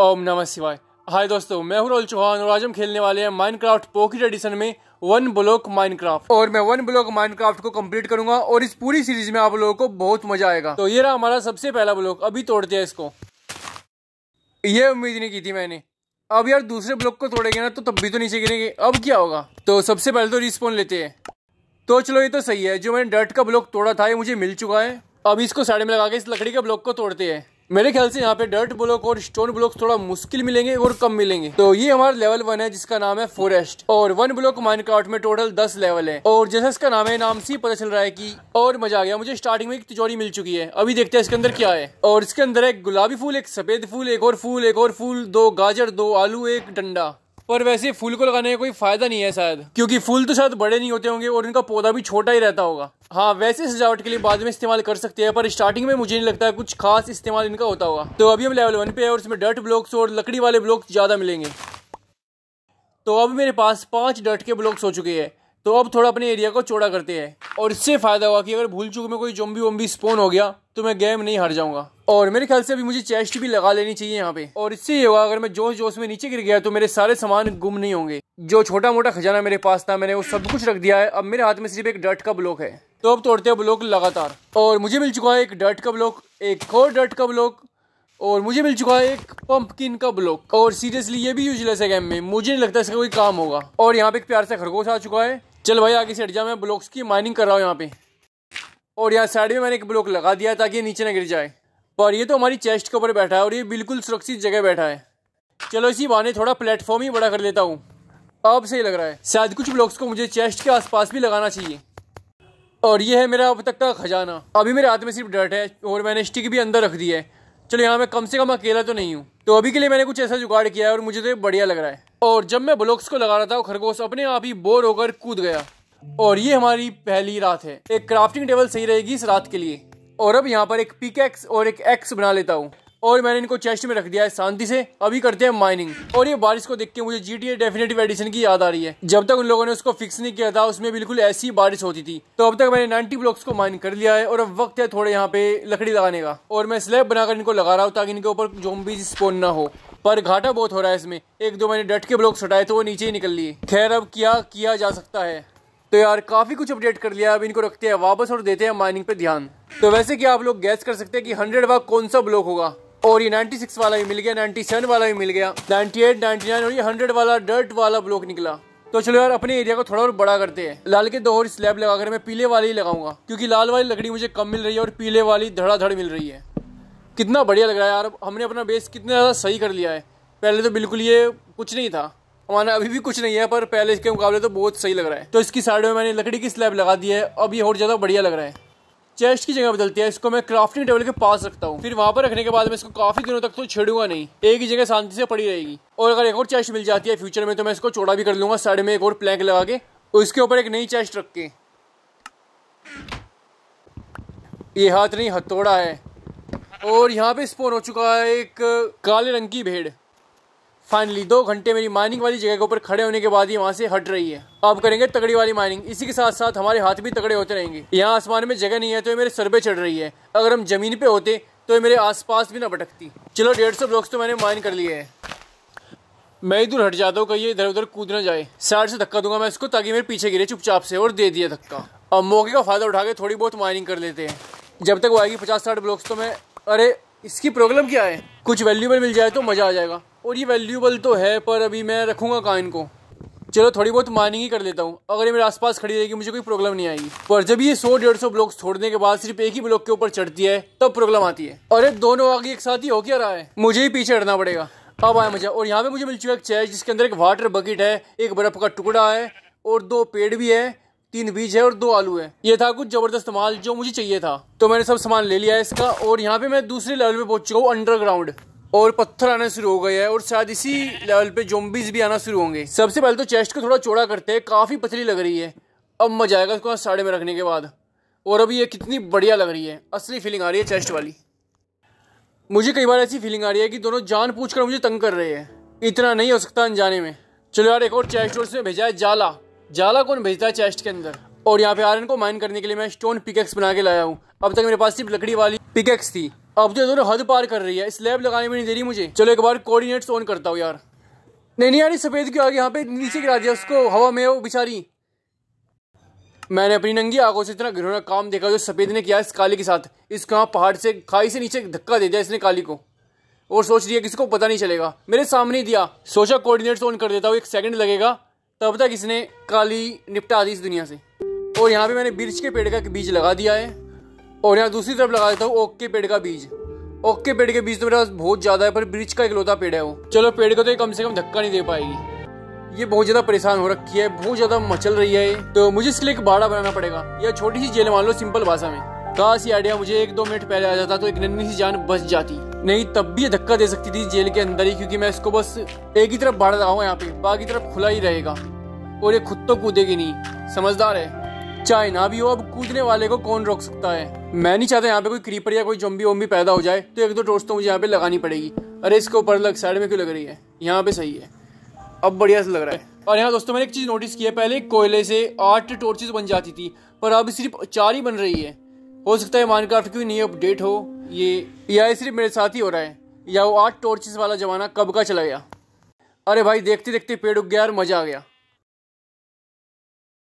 ओम नमः शिवाय हाय दोस्तों मैं हूं रोहल चौहान और आज हम खेलने वाले हैं माइनक्राफ्ट पॉकेट एडिशन में वन ब्लॉक माइनक्राफ्ट और मैं वन ब्लॉक माइनक्राफ्ट को कंप्लीट करूंगा और इस पूरी सीरीज में आप लोगों को बहुत मजा आएगा तो ये रहा हमारा सबसे पहला ब्लॉक अभी तोड़ते हैं इसको ये उम्मीद नहीं की थी मैंने अब यार दूसरे ब्लॉक को तोड़ेंगे ना तो तब भी तो नीचे गिरेंगे अब क्या होगा तो सबसे पहले तो रिस्पॉन्स लेते हैं तो चलो ये तो सही है जो मैंने डर्ट का ब्लॉक तोड़ा था ये मुझे मिल चुका है अब इसको साइड में लगा के इस लकड़ी के ब्लॉक को तोड़ते हैं मेरे ख्याल से यहाँ पे डर्ट ब्लॉक और स्टोन ब्लॉक थोड़ा मुश्किल मिलेंगे और कम मिलेंगे तो ये हमारा लेवल वन है जिसका नाम है फॉरेस्ट और वन ब्लॉक माइनक्राफ्ट में टोटल दस लेवल है और जैसा इसका नाम है नाम से पता चल रहा है की और मजा आ गया मुझे स्टार्टिंग में एक तिजोरी मिल चुकी है अभी देखते हैं इसके अंदर क्या है और इसके अंदर एक गुलाबी फूल एक सफेद फूल एक और फूल एक और फूल दो गाजर दो आलू एक डंडा और वैसे फूल को लगाने का कोई फायदा नहीं है शायद क्योंकि फूल तो शायद बड़े नहीं होते होंगे और इनका पौधा भी छोटा ही रहता होगा हाँ वैसे सजावट के लिए बाद में इस्तेमाल कर सकते हैं पर स्टार्टिंग में मुझे नहीं लगता कुछ खास इस्तेमाल इनका होता होगा तो अभी हम लेवल वन पे है और इसमें डर्ट ब्लॉक्स और लकड़ी वाले ब्लॉक्स ज़्यादा मिलेंगे तो अब मेरे पास पाँच डर्ट के ब्लॉक्स हो चुके हैं तो अब थोड़ा अपने एरिया को चौड़ा करते हैं और इससे फ़ायदा हुआ कि अगर भूल चूक में कोई जोम्बी वोम्बी स्पोन हो गया तो मैं गेम नहीं हार जाऊंगा और मेरे ख्याल से अभी मुझे चेस्ट भी लगा लेनी चाहिए यहाँ पे और इससे ये होगा अगर मैं जोश जोश में नीचे गिर गया तो मेरे सारे सामान गुम नहीं होंगे जो छोटा मोटा खजाना मेरे पास था मैंने वो सब कुछ रख दिया है अब मेरे हाथ में सिर्फ एक डर्ट का ब्लॉक है तो अब तोड़ते हैं ब्लॉक लगातार और मुझे मिल चुका है एक डर्ट का ब्लॉक एक और डर्ट का ब्लॉक और मुझे मिल चुका है एक पंपकिन का ब्लॉक और सीरियसली ये भी यूजलेस है गेम में मुझे नहीं लगता इसका कोई काम होगा और यहाँ पे एक प्यार सा खरगोश आ चुका है चल भाई आगे से हट जा मैं ब्लॉक्स की माइनिंग कर रहा हूँ यहाँ पे और यहाँ साइड में मैंने एक ब्लॉक लगा दिया ताकि नीचे ना गिर जाए पर ये तो हमारी चेस्ट के ऊपर बैठा है और ये बिल्कुल सुरक्षित जगह बैठा है चलो इसी बहाने थोड़ा प्लेटफॉर्म ही बड़ा कर लेता हूँ अब सही लग रहा है शायद कुछ ब्लॉक्स को मुझे चेस्ट के आसपास भी लगाना चाहिए और ये है मेरा अब तक का खजाना अभी मेरे हाथ में सिर्फ डर्ट है और मैंने स्टिक भी अंदर रख दी है चलो यहाँ मैं कम से कम अकेला तो नहीं हूँ तो अभी के लिए मैंने कुछ ऐसा जुगाड़ किया है और मुझे तो बढ़िया लग रहा है और जब मैं ब्लॉक्स को लगा रहा था खरगोश अपने आप ही बोर होकर कूद गया और ये हमारी पहली रात है एक क्राफ्टिंग टेबल सही रहेगी इस रात के लिए और अब यहाँ पर एक पिक एक्स और एक एक्स बना लेता हूँ और मैंने इनको चेस्ट में रख दिया है शांति से अभी करते हैं माइनिंग और ये बारिश को देख के मुझे जी टी डेफिनेटिव एडिशन की याद आ रही है जब तक उन लोगों ने उसको फिक्स नहीं किया था उसमें बिल्कुल ऐसी बारिश होती थी तो अब तक मैंने 90 ब्लॉक्स को माइन कर लिया है और अब वक्त है थोड़े यहाँ पे लकड़ी लगाने का और मैं स्लैब बनाकर इनको लगा रहा हूँ ताकि इनके ऊपर भी स्पोन ना हो पर घाटा बहुत हो रहा है इसमें एक दो मैंने डट के ब्लॉक हटाए तो वो नीचे ही निकल लिए खैर अब क्या किया जा सकता है तो यार काफी कुछ अपडेट कर लिया अब इनको रखते हैं वापस और देते हैं माइनिंग पे ध्यान तो वैसे कि आप लोग गैस कर सकते हैं कि हंड्रेड वा कौन सा ब्लॉक होगा और ये 96 वाला भी मिल गया 97 वाला भी मिल गया 98, 99 और ये 100 वाला डर्ट वाला ब्लॉक निकला तो चलो यार अपने एरिया को थोड़ा और बड़ा करते हैं लाल के दो और स्लैब लगाकर मैं पीले वाली ही लगाऊंगा क्योंकि लाल वाली लकड़ी मुझे कम मिल रही है और पीले वाली धड़ाधड़ मिल रही है कितना बढ़िया लग रहा है यार हमने अपना बेस कितना ज़्यादा सही कर लिया है पहले तो बिल्कुल ये कुछ नहीं था हमारा अभी भी कुछ नहीं है पर पहले इसके मुकाबले तो बहुत सही लग रहा है तो इसकी साइड में मैंने लकड़ी की स्लैब लगा दी है अब ये और ज़्यादा बढ़िया लग रहा है चेस्ट की जगह बदलती है इसको मैं क्राफ्टिंग टेबल के पास रखता हूँ फिर वहाँ पर रखने के बाद मैं इसको काफी दिनों तक तो छेड़ूंगा नहीं एक ही जगह शांति से पड़ी रहेगी और अगर एक और चेस्ट मिल जाती है फ्यूचर में तो मैं इसको चौड़ा भी कर लूंगा साइड में एक और प्लैंक लगा के उसके ऊपर एक नई चेस्ट रख के ये हाथ नहीं हथौड़ा है और यहाँ पे स्पोन हो चुका है एक काले रंग की भेड़ फाइनली दो घंटे मेरी माइनिंग वाली जगह के ऊपर खड़े होने के बाद ही वहाँ से हट रही है अब करेंगे तगड़ी वाली माइनिंग इसी के साथ साथ हमारे हाथ भी तगड़े होते रहेंगे यहाँ आसमान में जगह नहीं है तो ये मेरे सर पे चढ़ रही है अगर हम जमीन पे होते तो ये मेरे आसपास भी ना भटकती चलो डेढ़ सौ ब्लॉक्स तो मैंने माइन कर लिए है मैं इधर हट जाता हूँ कहीं इधर उधर कूद ना जाए साइड से धक्का दूंगा मैं इसको ताकि मेरे पीछे गिरे चुपचाप से और दे दिया धक्का अब मौके का फ़ायदा उठा के थोड़ी बहुत माइनिंग कर लेते हैं जब तक वो आएगी पचास साठ ब्लॉक्स तो मैं अरे इसकी प्रॉब्लम क्या है कुछ वैल्यूबल मिल जाए तो मज़ा आ जाएगा और ये वैल्यूबल तो है पर अभी मैं रखूँगा कहाँ इनको चलो थोड़ी बहुत माइनिंग ही कर लेता हूँ अगर ये मेरे आसपास खड़ी रहेगी मुझे कोई प्रॉब्लम नहीं आएगी पर जब ये सौ डेढ़ सौ ब्लॉक छोड़ने के बाद सिर्फ एक ही ब्लॉक के ऊपर चढ़ती है तब प्रॉब्लम आती है अरे दोनों आगे एक साथ ही हो क्या रहा है मुझे ही पीछे हटना पड़ेगा अब आया मुझे और यहाँ पे मुझे मिल चुका एक चेस्ट जिसके अंदर एक वाटर बकेट है एक बर्फ का टुकड़ा है और दो पेड़ भी है तीन बीज है और दो आलू है ये था कुछ जबरदस्त माल जो मुझे चाहिए था तो मैंने सब सामान ले लिया है इसका और यहाँ पे मैं दूसरे लेवल पे पहुंच चुका हूँ अंडरग्राउंड और पत्थर आना शुरू हो गए हैं और शायद इसी लेवल पे जोम्बीज भी आना शुरू होंगे सबसे पहले तो चेस्ट को थोड़ा चौड़ा करते हैं काफ़ी पतली लग रही है अब मजा आएगा उसको साड़े में रखने के बाद और अभी ये कितनी बढ़िया लग रही है असली फीलिंग आ रही है चेस्ट वाली मुझे कई बार ऐसी फीलिंग आ रही है कि दोनों जान पूछ कर मुझे तंग कर रहे हैं इतना नहीं हो सकता अनजाने में चलो यार एक और चेस्ट और उसमें भेजा है जाला जाला कौन भेजता है चेस्ट के अंदर और यहाँ पे आयरन को माइन करने के लिए मैं स्टोन पिकेक्स बना के लाया हूँ अब तक मेरे पास सिर्फ लकड़ी वाली पिकेक्स थी अब जो दोनों हद पार कर रही है स्लैब लगाने में नहीं दे रही मुझे चलो एक बार कोऑर्डिनेट्स ऑन करता हूँ यार नहीं नहीं यार सफ़ेद आ गया यहाँ पे नीचे गिरा दिया उसको हवा में वो बिचारी मैंने अपनी नंगी आंखों से इतना घरों काम देखा जो सफ़ेद ने किया इस काली के साथ इसको यहाँ पहाड़ से खाई से नीचे धक्का दे दिया इसने काली को और सोच रही है किसी को पता नहीं चलेगा मेरे सामने ही दिया सोचा कोऑर्डिनेट्स ऑन कर देता हूँ एक सेकंड लगेगा तब तक इसने काली निपटा दी इस दुनिया से और यहाँ पे मैंने बिर्च के पेड़ का बीज लगा दिया है और यहाँ दूसरी तरफ लगा देता हूँ ओक के पेड़ का बीज ओक के पेड़ के बीज तो मेरे पास बहुत ज़्यादा है पर ब्रिज का इकलौता पेड़ है वो चलो पेड़ का तो ये कम से कम धक्का नहीं दे पाएगी ये बहुत ज़्यादा परेशान हो रखी है बहुत ज़्यादा मचल रही है तो मुझे इसके लिए एक बाड़ा बनाना पड़ेगा या छोटी सी जेल मान लो सिंपल भाषा में काश ये आइडिया मुझे एक दो मिनट पहले आ जाता तो एक नन्नी सी जान बच जाती नहीं तब भी ये धक्का दे सकती थी जेल के अंदर ही क्योंकि मैं इसको बस एक ही तरफ बाढ़ रहा हूँ यहाँ पे बाकी तरफ खुला ही रहेगा और ये खुद तो कूदेगी नहीं समझदार है चाहे ना भी हो अब कूदने वाले को कौन रोक सकता है मैं नहीं चाहता यहाँ पे कोई क्रीपर या कोई जम्बी वम्बी पैदा हो जाए तो एक दो टोस्ट तो मुझे यहाँ पे लगानी पड़ेगी अरे इसके ऊपर लग साइड में क्यों लग रही है यहाँ पे सही है अब बढ़िया से लग रहा है और यहाँ दोस्तों मैंने एक चीज़ नोटिस की है पहले कोयले से आठ टोर्चेज बन जाती थी पर अब सिर्फ चार ही बन रही है हो सकता है माइनक्राफ्ट की नई अपडेट हो ये या सिर्फ मेरे साथ ही हो रहा है या वो आठ टोर्चेस वाला ज़माना कब का चला गया अरे भाई देखते देखते पेड़ उग गया और मज़ा आ गया